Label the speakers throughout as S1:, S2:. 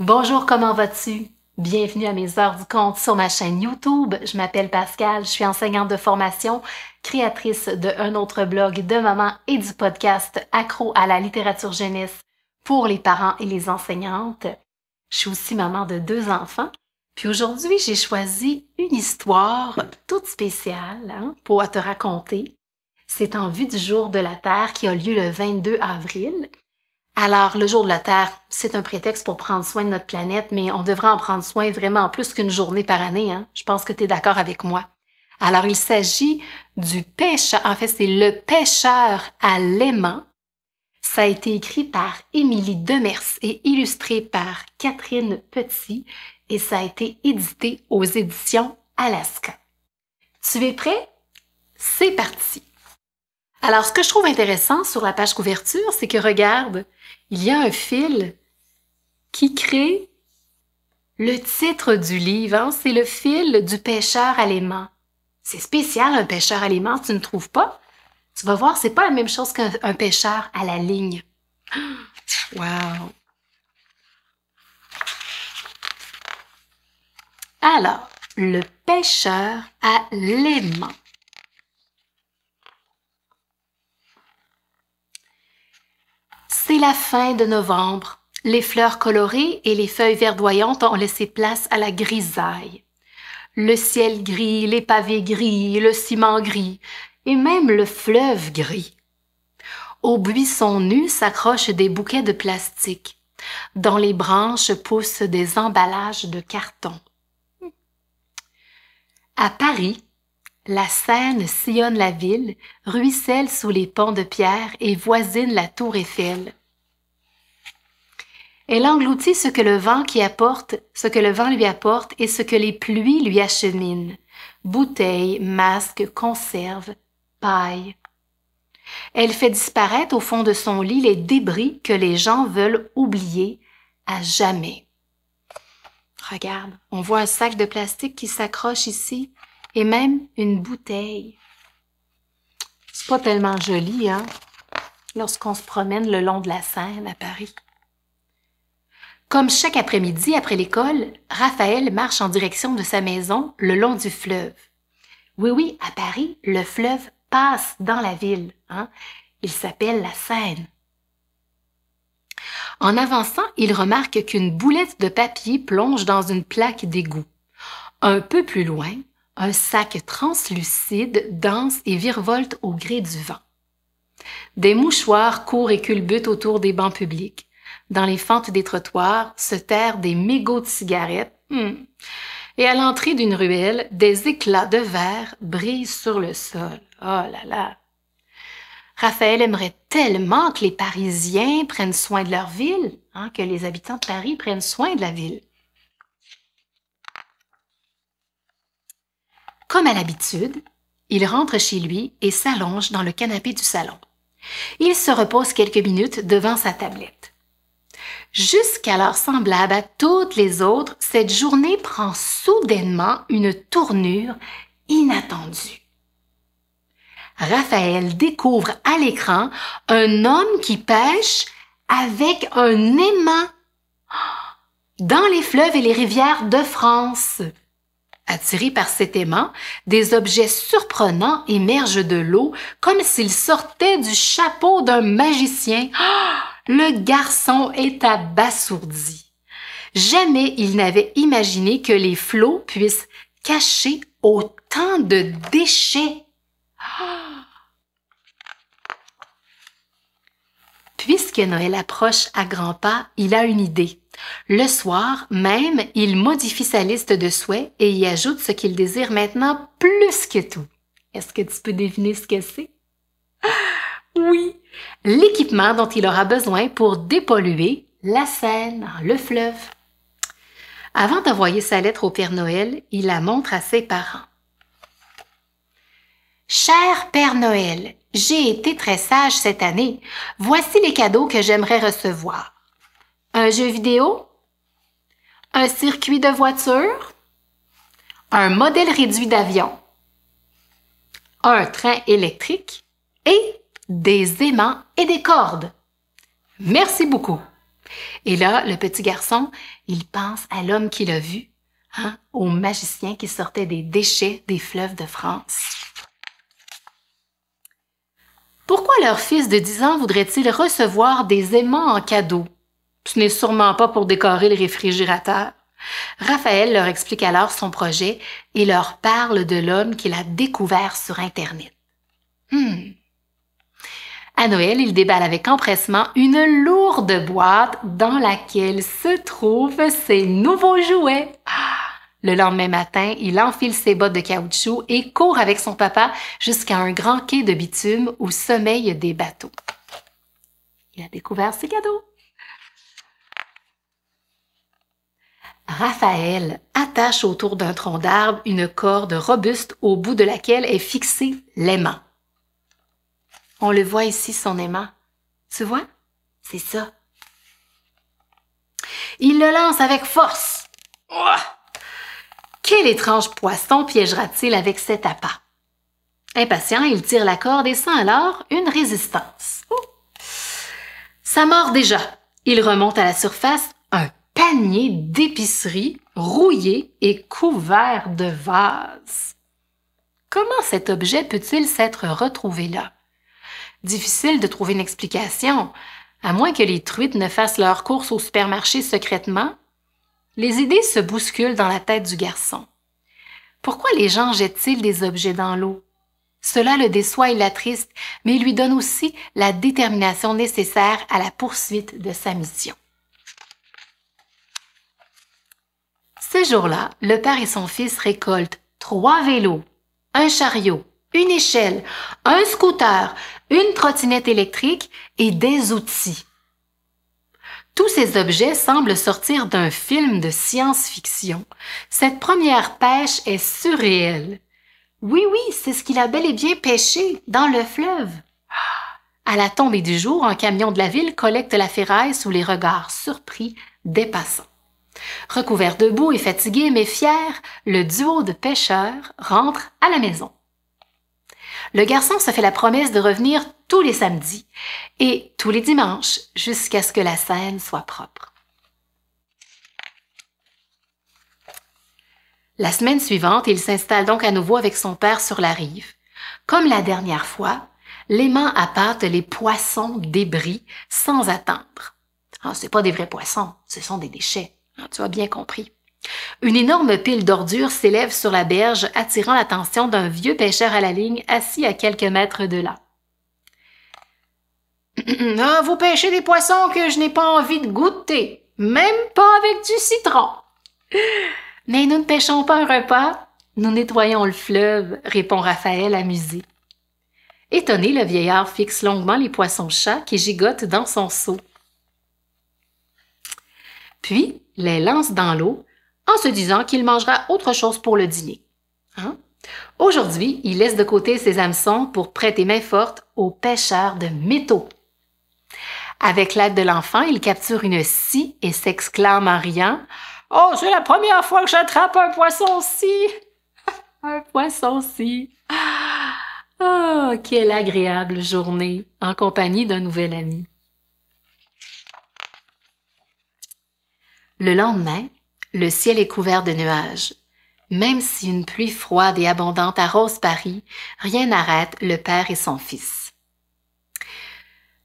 S1: Bonjour, comment vas-tu? Bienvenue à mes heures du compte sur ma chaîne YouTube. Je m'appelle Pascal, je suis enseignante de formation, créatrice d'un autre blog de maman et du podcast Accro à la littérature jeunesse pour les parents et les enseignantes. Je suis aussi maman de deux enfants. Puis aujourd'hui, j'ai choisi une histoire toute spéciale hein, pour te raconter. C'est en vue du jour de la Terre qui a lieu le 22 avril alors, le jour de la Terre, c'est un prétexte pour prendre soin de notre planète, mais on devrait en prendre soin vraiment plus qu'une journée par année. Hein. Je pense que tu es d'accord avec moi. Alors, il s'agit du pêcheur. En fait, c'est le pêcheur à l'aimant. Ça a été écrit par Émilie Demers et illustré par Catherine Petit et ça a été édité aux éditions Alaska. Tu es prêt? C'est parti! Alors, ce que je trouve intéressant sur la page couverture, c'est que regarde, il y a un fil qui crée le titre du livre. Hein. C'est le fil du pêcheur à l'aimant. C'est spécial, un pêcheur à l'aimant, tu ne trouves pas? Tu vas voir, c'est pas la même chose qu'un pêcheur à la ligne. Wow! Alors, le pêcheur à l'aimant. la fin de novembre, les fleurs colorées et les feuilles verdoyantes ont laissé place à la grisaille. Le ciel gris, les pavés gris, le ciment gris, et même le fleuve gris. Aux buissons nus s'accrochent des bouquets de plastique. Dans les branches poussent des emballages de carton. À Paris, la Seine sillonne la ville, ruisselle sous les ponts de pierre et voisine la tour Eiffel. Elle engloutit ce que le vent qui apporte, ce que le vent lui apporte et ce que les pluies lui acheminent. Bouteilles, masques, conserves, paille. Elle fait disparaître au fond de son lit les débris que les gens veulent oublier à jamais. Regarde, on voit un sac de plastique qui s'accroche ici et même une bouteille. C'est pas tellement joli, hein, lorsqu'on se promène le long de la Seine à Paris. Comme chaque après-midi après l'école, Raphaël marche en direction de sa maison le long du fleuve. Oui, oui, à Paris, le fleuve passe dans la ville. Hein? Il s'appelle la Seine. En avançant, il remarque qu'une boulette de papier plonge dans une plaque d'égout. Un peu plus loin, un sac translucide danse et virevolte au gré du vent. Des mouchoirs courent et culbutent autour des bancs publics dans les fentes des trottoirs se terrent des mégots de cigarettes. Hmm. Et à l'entrée d'une ruelle, des éclats de verre brillent sur le sol. Oh là là. Raphaël aimerait tellement que les Parisiens prennent soin de leur ville, hein, que les habitants de Paris prennent soin de la ville. Comme à l'habitude, il rentre chez lui et s'allonge dans le canapé du salon. Il se repose quelques minutes devant sa tablette. Jusqu'alors semblable à toutes les autres, cette journée prend soudainement une tournure inattendue. Raphaël découvre à l'écran un homme qui pêche avec un aimant dans les fleuves et les rivières de France. Attiré par cet aimant, des objets surprenants émergent de l'eau comme s'ils sortaient du chapeau d'un magicien. Ah! le garçon est abasourdi. Jamais il n'avait imaginé que les flots puissent cacher autant de déchets. Puisque Noël approche à grands pas, il a une idée. Le soir même, il modifie sa liste de souhaits et y ajoute ce qu'il désire maintenant plus que tout. Est-ce que tu peux deviner ce que c'est? Oui, l'équipement dont il aura besoin pour dépolluer la Seine, le fleuve. Avant d'envoyer sa lettre au Père Noël, il la montre à ses parents. Cher Père Noël, j'ai été très sage cette année. Voici les cadeaux que j'aimerais recevoir. Un jeu vidéo, un circuit de voiture, un modèle réduit d'avion, un train électrique et des aimants et des cordes. Merci beaucoup. Et là, le petit garçon, il pense à l'homme qu'il a vu, hein, au magicien qui sortait des déchets des fleuves de France. Pourquoi leur fils de 10 ans voudrait-il recevoir des aimants en cadeau? Ce n'est sûrement pas pour décorer le réfrigérateur. Raphaël leur explique alors son projet et leur parle de l'homme qu'il a découvert sur Internet. Hmm. À Noël, il déballe avec empressement une lourde boîte dans laquelle se trouvent ses nouveaux jouets. Le lendemain matin, il enfile ses bottes de caoutchouc et court avec son papa jusqu'à un grand quai de bitume où sommeillent des bateaux. Il a découvert ses cadeaux. Raphaël attache autour d'un tronc d'arbre une corde robuste au bout de laquelle est fixé l'aimant. On le voit ici, son aimant. Tu vois? C'est ça. Il le lance avec force. Quel étrange poisson piégera-t-il avec cet appât? Impatient, il tire la corde et sent alors une résistance. Ça mord déjà. Il remonte à la surface un panier d'épicerie rouillé et couvert de vases. Comment cet objet peut-il s'être retrouvé là? Difficile de trouver une explication, à moins que les truites ne fassent leur course au supermarché secrètement. Les idées se bousculent dans la tête du garçon. Pourquoi les gens jettent-ils des objets dans l'eau? Cela le déçoit et l'attriste, mais lui donne aussi la détermination nécessaire à la poursuite de sa mission. Ce jour-là, le père et son fils récoltent trois vélos, un chariot, une échelle, un scooter, une trottinette électrique et des outils. Tous ces objets semblent sortir d'un film de science-fiction. Cette première pêche est surréelle. Oui, oui, c'est ce qu'il a bel et bien pêché dans le fleuve. À la tombée du jour, un camion de la ville collecte la ferraille sous les regards surpris des passants. Recouvert de boue et fatigué mais fier, le duo de pêcheurs rentre à la maison le garçon se fait la promesse de revenir tous les samedis et tous les dimanches jusqu'à ce que la scène soit propre. La semaine suivante, il s'installe donc à nouveau avec son père sur la rive. Comme la dernière fois, l'aimant appâte les poissons débris sans attendre. Ce ah, c'est pas des vrais poissons, ce sont des déchets. Ah, tu as bien compris. Une énorme pile d'ordures s'élève sur la berge, attirant l'attention d'un vieux pêcheur à la ligne assis à quelques mètres de là. Ah, vous pêchez des poissons que je n'ai pas envie de goûter, même pas avec du citron. Mais nous ne pêchons pas un repas, nous nettoyons le fleuve, répond Raphaël amusé. Étonné, le vieillard fixe longuement les poissons chats qui gigotent dans son seau. Puis les lance dans l'eau en se disant qu'il mangera autre chose pour le dîner. Hein? Aujourd'hui, il laisse de côté ses hameçons pour prêter main forte aux pêcheurs de métaux. Avec l'aide de l'enfant, il capture une scie et s'exclame en riant Oh, c'est la première fois que j'attrape un poisson-ci! un poisson-ci! Oh, quelle agréable journée en compagnie d'un nouvel ami. Le lendemain, le ciel est couvert de nuages. Même si une pluie froide et abondante arrose Paris, rien n'arrête le père et son fils.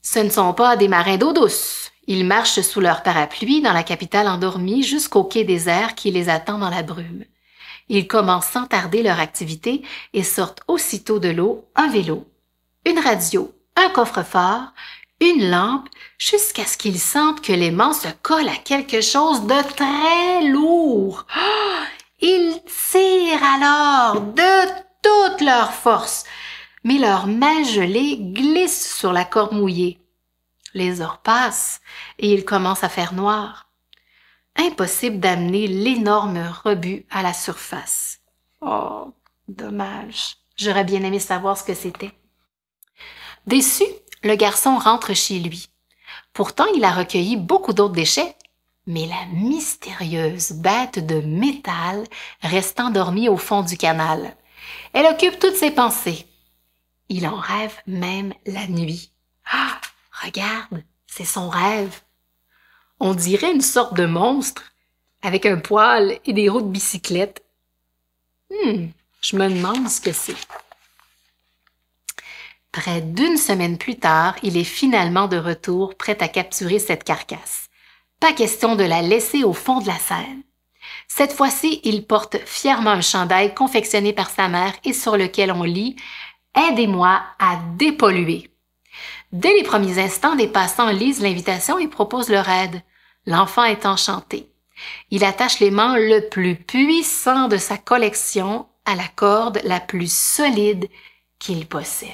S1: Ce ne sont pas des marins d'eau douce. Ils marchent sous leur parapluie dans la capitale endormie jusqu'au quai des airs qui les attend dans la brume. Ils commencent sans tarder leur activité et sortent aussitôt de l'eau un vélo, une radio, un coffre-fort, une lampe jusqu'à ce qu'ils sentent que l'aimant se colle à quelque chose de très lourd. Ils tirent alors de toute leur force, mais leurs mains gelées glissent sur la corde mouillée. Les heures passent et il commence à faire noir. Impossible d'amener l'énorme rebut à la surface. Oh, dommage. J'aurais bien aimé savoir ce que c'était. Déçu, le garçon rentre chez lui. Pourtant, il a recueilli beaucoup d'autres déchets, mais la mystérieuse bête de métal reste endormie au fond du canal. Elle occupe toutes ses pensées. Il en rêve même la nuit. Ah, regarde, c'est son rêve. On dirait une sorte de monstre, avec un poil et des roues de bicyclette. Hmm, je me demande ce que c'est. Près d'une semaine plus tard, il est finalement de retour, prêt à capturer cette carcasse. Pas question de la laisser au fond de la scène. Cette fois-ci, il porte fièrement un chandail confectionné par sa mère et sur lequel on lit Aidez-moi à dépolluer. Dès les premiers instants, des passants lisent l'invitation et proposent leur aide. L'enfant est enchanté. Il attache mains le plus puissant de sa collection à la corde la plus solide qu'il possède.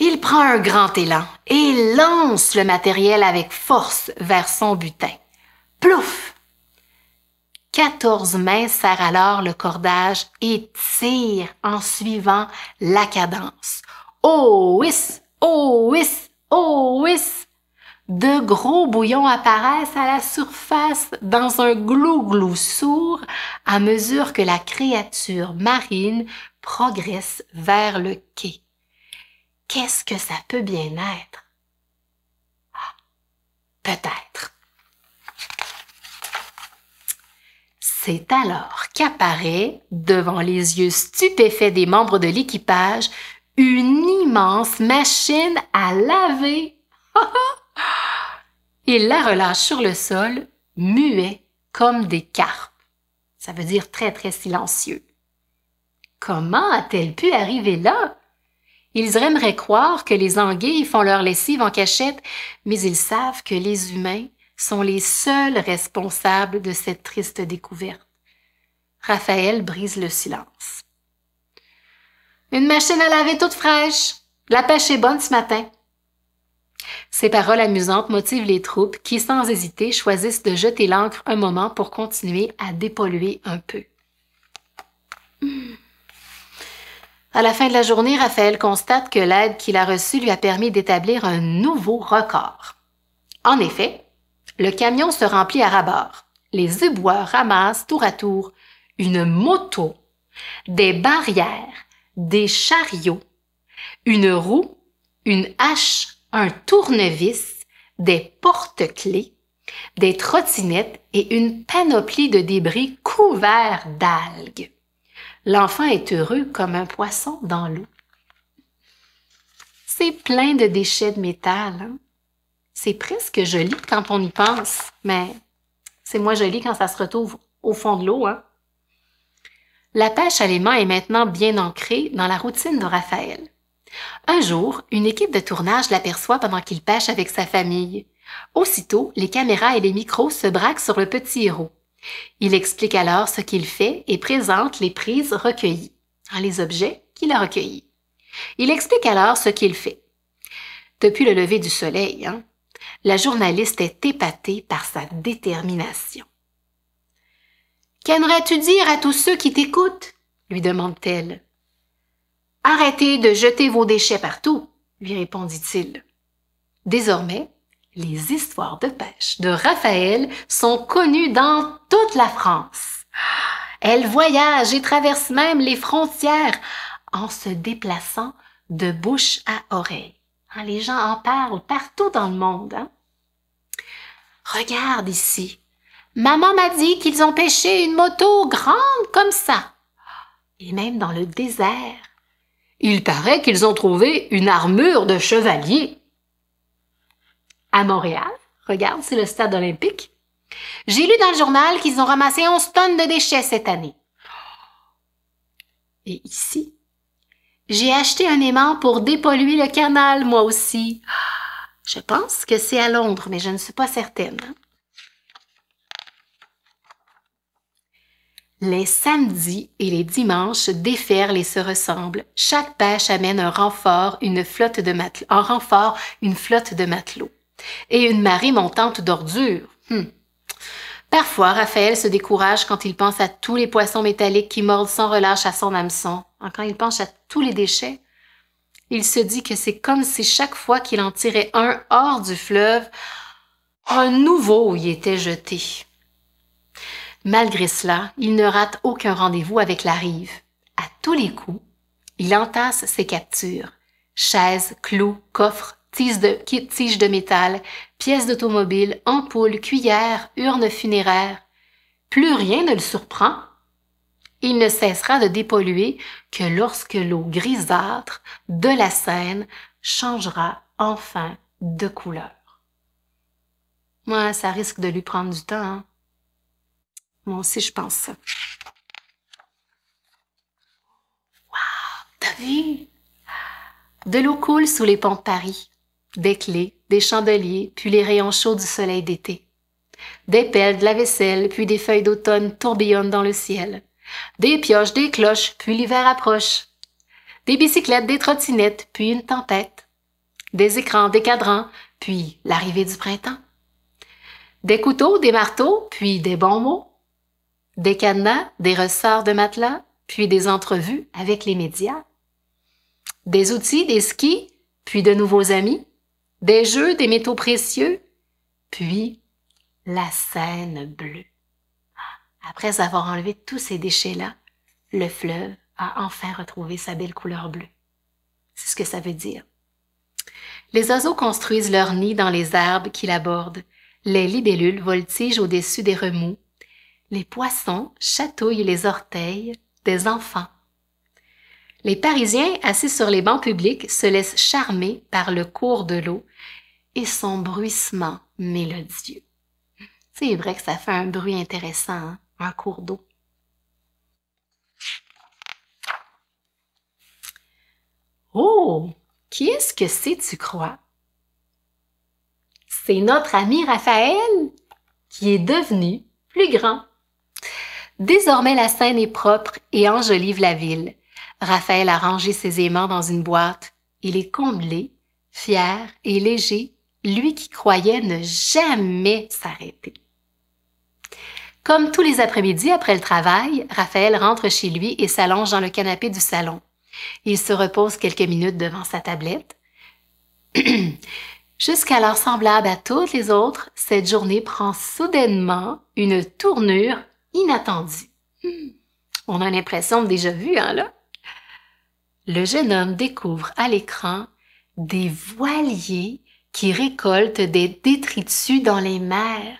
S1: Il prend un grand élan et lance le matériel avec force vers son butin. Plouf! Quatorze mains serrent alors le cordage et tirent en suivant la cadence. Oh whis! Oh whis! Oh whis! De gros bouillons apparaissent à la surface dans un glouglou sourd à mesure que la créature marine progresse vers le quai qu'est-ce que ça peut bien être? Ah, peut-être. C'est alors qu'apparaît, devant les yeux stupéfaits des membres de l'équipage, une immense machine à laver. Il la relâche sur le sol, muet comme des carpes. Ça veut dire très très silencieux. Comment a-t-elle pu arriver là? Ils aimeraient croire que les anguilles font leur lessive en cachette, mais ils savent que les humains sont les seuls responsables de cette triste découverte. Raphaël brise le silence. Une machine à laver toute fraîche. La pêche est bonne ce matin. Ces paroles amusantes motivent les troupes qui, sans hésiter, choisissent de jeter l'ancre un moment pour continuer à dépolluer un peu. À la fin de la journée, Raphaël constate que l'aide qu'il a reçue lui a permis d'établir un nouveau record. En effet, le camion se remplit à rabord. Les éboueurs ramassent tour à tour une moto, des barrières, des chariots, une roue, une hache, un tournevis, des porte-clés, des trottinettes et une panoplie de débris couverts d'algues. L'enfant est heureux comme un poisson dans l'eau. C'est plein de déchets de métal. Hein. C'est presque joli quand on y pense, mais c'est moins joli quand ça se retrouve au fond de l'eau. Hein. La pêche à l'aimant est maintenant bien ancrée dans la routine de Raphaël. Un jour, une équipe de tournage l'aperçoit pendant qu'il pêche avec sa famille. Aussitôt, les caméras et les micros se braquent sur le petit héros. Il explique alors ce qu'il fait et présente les prises recueillies, hein, les objets qu'il a recueillis. Il explique alors ce qu'il fait. Depuis le lever du soleil, hein, la journaliste est épatée par sa détermination. Qu'aimerais-tu dire à tous ceux qui t'écoutent lui demande-t-elle. Arrêtez de jeter vos déchets partout, lui répondit-il. Désormais, les histoires de pêche de Raphaël sont connues dans toute la France. Elle voyage et traverse même les frontières en se déplaçant de bouche à oreille. Hein, les gens en parlent partout dans le monde. Hein. Regarde ici. Maman m'a dit qu'ils ont pêché une moto grande comme ça. Et même dans le désert. Il paraît qu'ils ont trouvé une armure de chevalier à Montréal. Regarde, c'est le stade olympique. J'ai lu dans le journal qu'ils ont ramassé 11 tonnes de déchets cette année. Et ici, j'ai acheté un aimant pour dépolluer le canal, moi aussi. Je pense que c'est à Londres, mais je ne suis pas certaine. Hein. Les samedis et les dimanches déferlent et se ressemblent. Chaque pêche amène un renfort, une flotte de matelots, un renfort, une flotte de matelots. Et une marée montante d'ordures. Hmm. Parfois, Raphaël se décourage quand il pense à tous les poissons métalliques qui mordent sans relâche à son hameçon, quand il pense à tous les déchets. Il se dit que c'est comme si chaque fois qu'il en tirait un hors du fleuve, un nouveau y était jeté. Malgré cela, il ne rate aucun rendez-vous avec la rive. À tous les coups, il entasse ses captures. Chaises, clous, coffres, tiges de, tiges de métal, pièces d'automobile, ampoules, cuillères, urnes funéraires. Plus rien ne le surprend. Il ne cessera de dépolluer que lorsque l'eau grisâtre de la Seine changera enfin de couleur. Moi, ça risque de lui prendre du temps. Hein? Moi aussi, je pense ça. Wow! T'as vu? De l'eau coule sous les ponts de Paris des clés, des chandeliers, puis les rayons chauds du soleil d'été. Des pelles, de la vaisselle, puis des feuilles d'automne tourbillonnent dans le ciel. Des pioches, des cloches, puis l'hiver approche. Des bicyclettes, des trottinettes, puis une tempête. Des écrans, des cadrans, puis l'arrivée du printemps. Des couteaux, des marteaux, puis des bons mots. Des cadenas, des ressorts de matelas, puis des entrevues avec les médias. Des outils, des skis, puis de nouveaux amis des jeux, des métaux précieux, puis la Seine bleue. Après avoir enlevé tous ces déchets-là, le fleuve a enfin retrouvé sa belle couleur bleue. C'est ce que ça veut dire. Les oiseaux construisent leurs nids dans les arbres qui l'abordent. Les libellules voltigent au-dessus des remous. Les poissons chatouillent les orteils des enfants. Les Parisiens assis sur les bancs publics se laissent charmer par le cours de l'eau et son bruissement mélodieux. C'est vrai que ça fait un bruit intéressant, un hein, cours d'eau. Oh, qui est-ce que c'est, tu crois? C'est notre ami Raphaël qui est devenu plus grand. Désormais, la scène est propre et enjolive la ville. Raphaël a rangé ses aimants dans une boîte. Il est comblé, fier et léger, lui qui croyait ne jamais s'arrêter. Comme tous les après-midi après le travail, Raphaël rentre chez lui et s'allonge dans le canapé du salon. Il se repose quelques minutes devant sa tablette. Jusqu'alors semblable à toutes les autres, cette journée prend soudainement une tournure inattendue. Hmm. On a l'impression de déjà vu, hein, là? le jeune homme découvre à l'écran des voiliers qui récoltent des détritus dans les mers,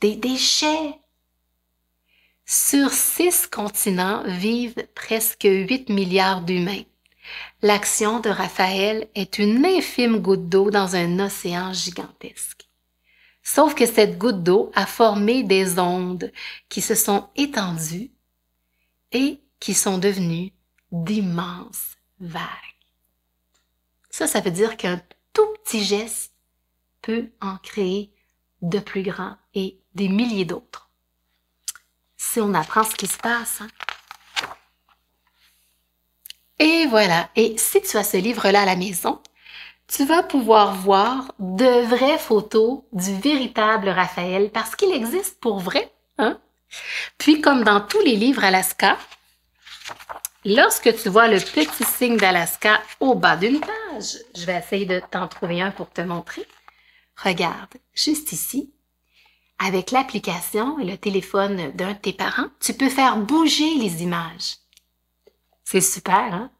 S1: des déchets. Sur six continents vivent presque 8 milliards d'humains. L'action de Raphaël est une infime goutte d'eau dans un océan gigantesque. Sauf que cette goutte d'eau a formé des ondes qui se sont étendues et qui sont devenues d'immenses vagues. Ça, ça veut dire qu'un tout petit geste peut en créer de plus grands et des milliers d'autres. Si on apprend ce qui se passe. Hein. Et voilà. Et si tu as ce livre-là à la maison, tu vas pouvoir voir de vraies photos du véritable Raphaël parce qu'il existe pour vrai. Hein? Puis, comme dans tous les livres Alaska, Lorsque tu vois le petit signe d'Alaska au bas d'une page, je vais essayer de t'en trouver un pour te montrer. Regarde, juste ici, avec l'application et le téléphone d'un de tes parents, tu peux faire bouger les images. C'est super, hein?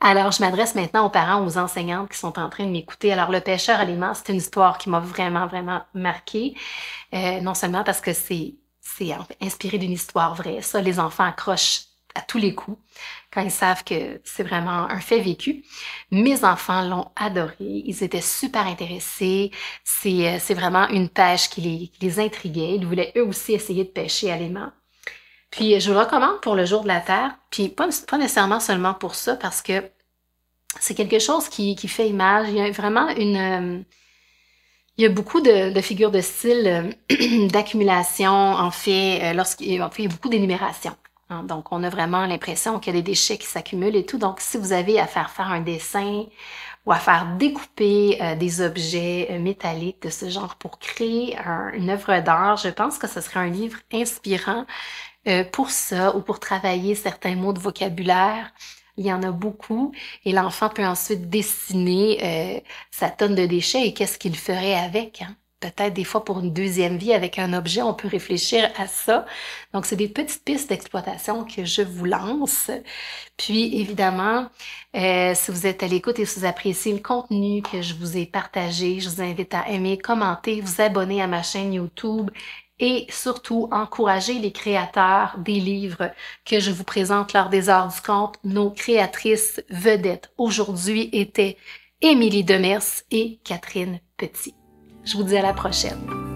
S1: Alors, je m'adresse maintenant aux parents, aux enseignantes qui sont en train de m'écouter. Alors, Le pêcheur à l'aimant, c'est une histoire qui m'a vraiment, vraiment marqué euh, non seulement parce que c'est, c'est inspiré d'une histoire vraie. Ça, les enfants accrochent à tous les coups quand ils savent que c'est vraiment un fait vécu. Mes enfants l'ont adoré, ils étaient super intéressés, c'est, euh, c'est vraiment une pêche qui les, qui intriguait, ils voulaient eux aussi essayer de pêcher à l'aimant. Puis euh, je le recommande pour le jour de la Terre, puis pas, nécessairement seulement pour ça, parce que c'est quelque chose qui, qui, fait image, il y a vraiment une... Euh, il y a beaucoup de, figures de style, d'accumulation, en fait, lorsqu'il fait, y a beaucoup d'énumération. Hein, donc, on a vraiment l'impression qu'il y a des déchets qui s'accumulent et tout. Donc, si vous avez à faire faire un dessin ou à faire découper euh, des objets euh, métalliques de ce genre pour créer une œuvre d'art, je pense que ce serait un livre inspirant euh, pour ça ou pour travailler certains mots de vocabulaire. Il y en a beaucoup et l'enfant peut ensuite dessiner sa tonne de déchets et qu'est-ce qu'il ferait avec. Hein peut-être des fois pour une deuxième vie avec un objet, on peut réfléchir à ça. Donc, c'est des petites pistes d'exploitation que je vous lance. Puis, évidemment, euh, si vous êtes à l'écoute et si vous appréciez le contenu que je vous ai partagé, je vous invite à aimer, commenter, vous abonner à ma chaîne YouTube et surtout encourager les créateurs des livres que je vous présente lors des heures du compte. Nos créatrices vedettes aujourd'hui étaient Émilie Demers et Catherine Petit. Je vous dis à la prochaine.